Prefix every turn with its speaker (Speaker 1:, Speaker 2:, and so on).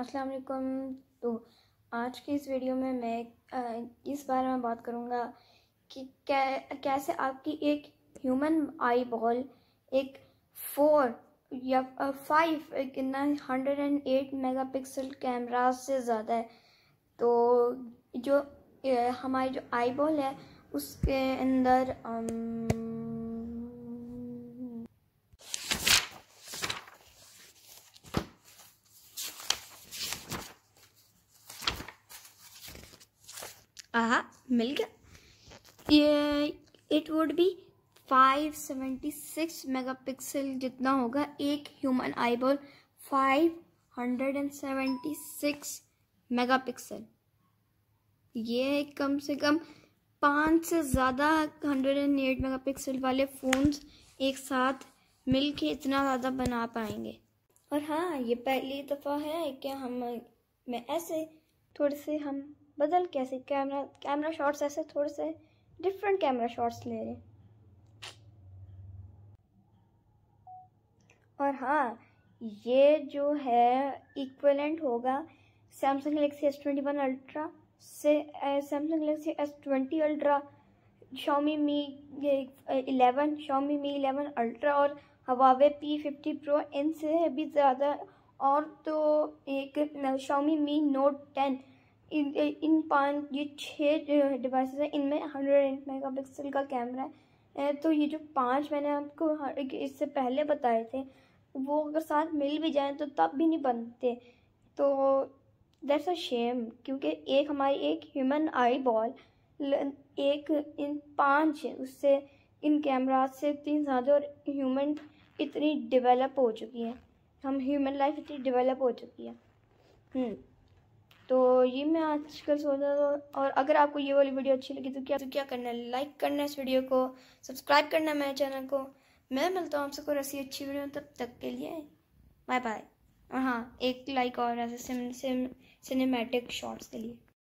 Speaker 1: अस्सलाम वालेकुम तो आज की इस वीडियो में मैं इस बारे में बात करूँगा कि कै, कैसे आपकी एक ह्यूमन आई बॉल एक फोर या फाइव कितना hundred and eight megapixel camera से ज़्यादा है तो जो हमारी जो आई बॉल है उसके अंदर आह मिल गया ये इट वुड बी 576 मेगापिक्सल जितना होगा एक ह्यूमन आईबॉल 576 मेगापिक्सल ये कम से कम पाँच से ज़्यादा 108 मेगापिक्सल वाले फ़ोन्स एक साथ मिलके इतना ज़्यादा बना पाएंगे और हाँ ये पहली दफ़ा है कि हम मैं ऐसे थोड़े से हम बदल कैसे कैमरा कैमरा शॉट्स ऐसे थोड़े से डिफरेंट कैमरा शॉट्स ले रहे और हाँ ये जो है इक्वलेंट होगा Samsung Galaxy S twenty one ultra से Samsung Galaxy S twenty ultra Xiaomi Mi eleven Xiaomi Mi eleven ultra और हवावे पी फिफ्टी प्रो इनसे भी ज़्यादा और तो एक शॉमी मी नोट टेन इन इन पाँच ये छः डिवाइसेस हैं इनमें हंड्रेड एट मेगा पिक्सल का कैमरा है तो ये जो पांच मैंने आपको इससे पहले बताए थे वो अगर साथ मिल भी जाए तो तब भी नहीं बनते तो दैट्स अ शेम क्योंकि एक हमारी एक ह्यूमन आई बॉल एक इन पांच उससे इन कैमराज से इतनी ज़्यादा और ह्यूमन इतनी डेवलप हो चुकी है हम ह्यूमन लाइफ इतनी डेवलप हो चुकी है हम्म। तो ये मैं आजकल सोच रहा था और अगर आपको ये वाली वीडियो अच्छी लगी तो क्या तो क्या करना है लाइक करना है इस वीडियो को सब्सक्राइब करना है मेरे चैनल को मैं मिलता हूँ आप सबको ऐसी अच्छी वीडियो तब तक के लिए बाय बाय हाँ एक लाइक और ऐसे सिनेमैटिक शॉर्ट्स के लिए